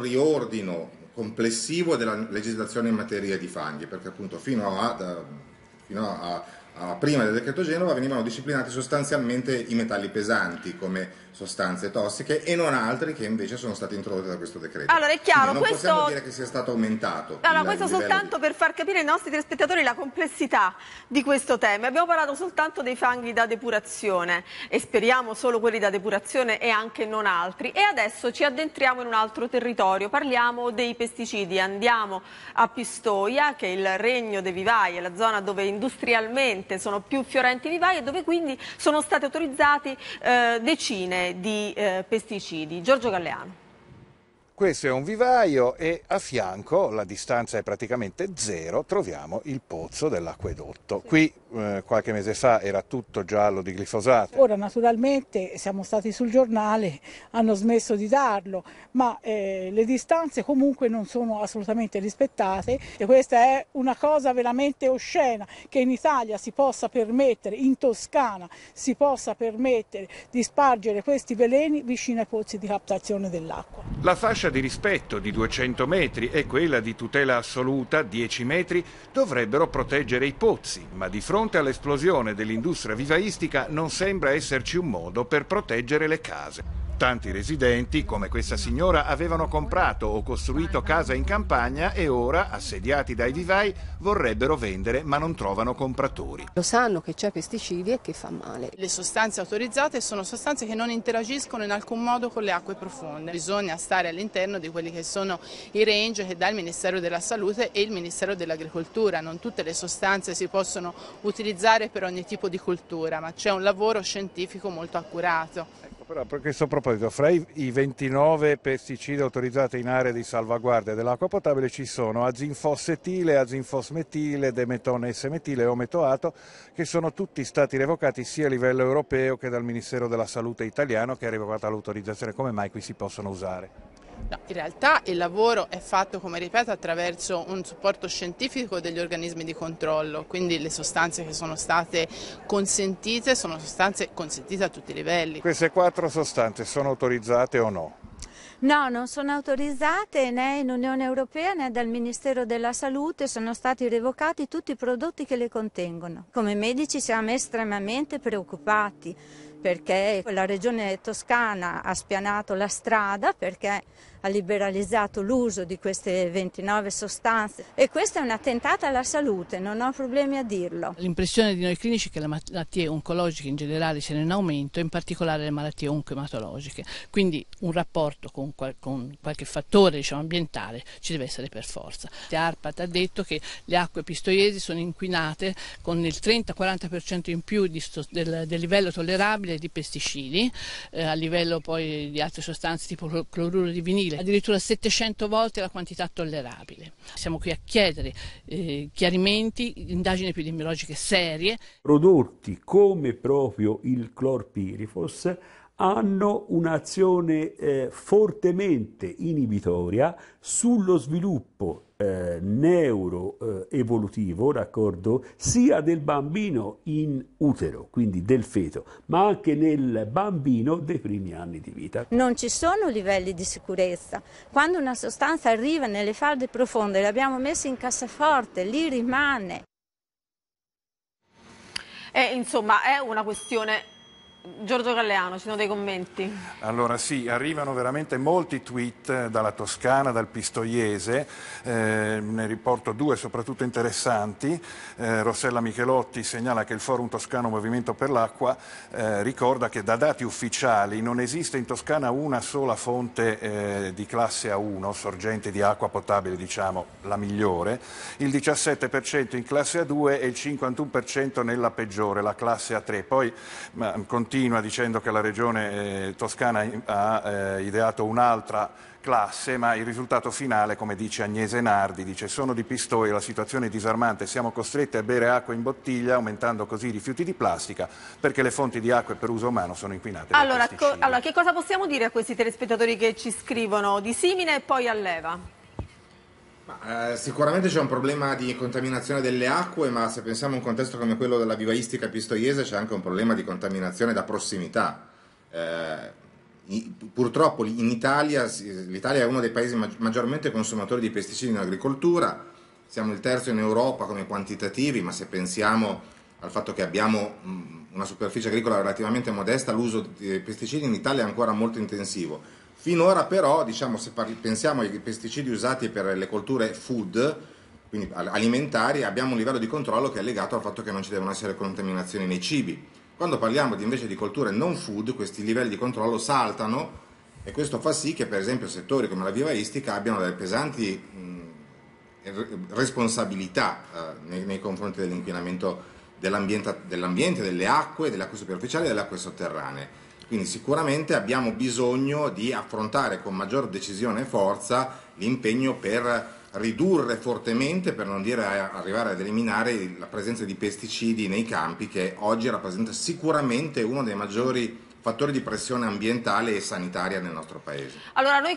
riordino complessivo della legislazione in materia di fanghi, perché appunto fino a, fino a Ah, prima del decreto Genova venivano disciplinati sostanzialmente i metalli pesanti come sostanze tossiche e non altri che invece sono stati introdotti da questo decreto. Allora è chiaro, Quindi non questo... possiamo dire che sia stato aumentato. Allora, questo soltanto di... per far capire ai nostri telespettatori la complessità di questo tema. Abbiamo parlato soltanto dei fanghi da depurazione e speriamo solo quelli da depurazione e anche non altri. E adesso ci addentriamo in un altro territorio, parliamo dei pesticidi, andiamo a Pistoia che è il regno dei vivai, è la zona dove industrialmente Oriente sono più fiorenti di vai e dove quindi sono state autorizzate eh, decine di eh, pesticidi. Giorgio Galleano. Questo è un vivaio e a fianco, la distanza è praticamente zero, troviamo il pozzo dell'acquedotto. Sì. Qui eh, qualche mese fa era tutto giallo di glifosato. Ora naturalmente siamo stati sul giornale, hanno smesso di darlo, ma eh, le distanze comunque non sono assolutamente rispettate e questa è una cosa veramente oscena che in Italia si possa permettere, in Toscana si possa permettere di spargere questi veleni vicino ai pozzi di captazione dell'acqua. La fascia distanza di rispetto di 200 metri e quella di tutela assoluta 10 metri dovrebbero proteggere i pozzi, ma di fronte all'esplosione dell'industria vivaistica non sembra esserci un modo per proteggere le case. Tanti residenti, come questa signora, avevano comprato o costruito casa in campagna e ora, assediati dai vivai, vorrebbero vendere ma non trovano compratori. Lo sanno che c'è pesticidi e che fa male. Le sostanze autorizzate sono sostanze che non interagiscono in alcun modo con le acque profonde. Bisogna stare all'interno di quelli che sono i range che dà il Ministero della Salute e il Ministero dell'Agricoltura. Non tutte le sostanze si possono utilizzare per ogni tipo di cultura, ma c'è un lavoro scientifico molto accurato. Però per questo proposito, fra i 29 pesticidi autorizzati in area di salvaguardia dell'acqua potabile ci sono azinfossetile, azinfosmetile, demetone S-metile e ometoato che sono tutti stati revocati sia a livello europeo che dal Ministero della Salute italiano che ha revocato l'autorizzazione. Come mai qui si possono usare? No, in realtà il lavoro è fatto, come ripeto, attraverso un supporto scientifico degli organismi di controllo, quindi le sostanze che sono state consentite sono sostanze consentite a tutti i livelli. Queste quattro sostanze sono autorizzate o no? No, non sono autorizzate né in Unione Europea né dal Ministero della Salute, sono stati revocati tutti i prodotti che le contengono. Come medici siamo estremamente preoccupati perché la regione toscana ha spianato la strada perché ha liberalizzato l'uso di queste 29 sostanze e questa è un'attentata alla salute, non ho problemi a dirlo. L'impressione di noi clinici è che le malattie oncologiche in generale siano in aumento, in particolare le malattie oncoematologiche, quindi un rapporto con, qual con qualche fattore diciamo, ambientale ci deve essere per forza. L'ARPAT ha detto che le acque pistoiesi sono inquinate con il 30-40% in più di del, del livello tollerabile responsabile di pesticidi eh, a livello poi di altre sostanze tipo cloruro di vinile, addirittura 700 volte la quantità tollerabile. Siamo qui a chiedere eh, chiarimenti, indagini epidemiologiche serie. Prodotti come proprio il clorpirifos hanno un'azione eh, fortemente inibitoria sullo sviluppo eh, neuroevolutivo, eh, sia del bambino in utero, quindi del feto, ma anche nel bambino dei primi anni di vita. Non ci sono livelli di sicurezza. Quando una sostanza arriva nelle falde profonde, l'abbiamo messa in cassaforte, lì rimane. E, eh, insomma, è una questione Giorgio Galleano, ci sono dei commenti? Allora sì, arrivano veramente molti tweet eh, dalla Toscana, dal Pistoiese, eh, ne riporto due soprattutto interessanti. Eh, Rossella Michelotti segnala che il Forum Toscano Movimento per l'Acqua eh, ricorda che da dati ufficiali non esiste in Toscana una sola fonte eh, di classe A1, sorgente di acqua potabile diciamo la migliore, il 17% in classe A2 e il 51% nella peggiore, la classe A3. Poi, ma, continua dicendo che la regione eh, toscana ha eh, ideato un'altra classe, ma il risultato finale, come dice Agnese Nardi, dice sono di Pistoia, la situazione è disarmante, siamo costretti a bere acqua in bottiglia aumentando così i rifiuti di plastica perché le fonti di acqua per uso umano sono inquinate. Allora, allora che cosa possiamo dire a questi telespettatori che ci scrivono di simile e poi alleva? Ma, eh, sicuramente c'è un problema di contaminazione delle acque, ma se pensiamo a un contesto come quello della vivaistica pistoiese c'è anche un problema di contaminazione da prossimità. Eh, purtroppo in Italia, l'Italia è uno dei paesi maggiormente consumatori di pesticidi in agricoltura, siamo il terzo in Europa come quantitativi, ma se pensiamo al fatto che abbiamo mm, una superficie agricola relativamente modesta, l'uso di pesticidi in Italia è ancora molto intensivo. Finora però, diciamo, se parli, pensiamo ai pesticidi usati per le colture food, quindi alimentari, abbiamo un livello di controllo che è legato al fatto che non ci devono essere contaminazioni nei cibi. Quando parliamo di, invece di colture non food, questi livelli di controllo saltano e questo fa sì che per esempio settori come la vivaistica abbiano delle pesanti mh, responsabilità eh, nei, nei, confronti dell'inquinamento dell'ambiente, dell'ambiente, delle acque, delle acque superficiali e delle acque sotterranee quindi sicuramente abbiamo bisogno di affrontare con maggior decisione e forza l'impegno per ridurre fortemente, per non dire arrivare ad eliminare la presenza di pesticidi nei campi che oggi rappresenta sicuramente uno dei maggiori fattori di pressione ambientale e sanitaria nel nostro paese. Allora,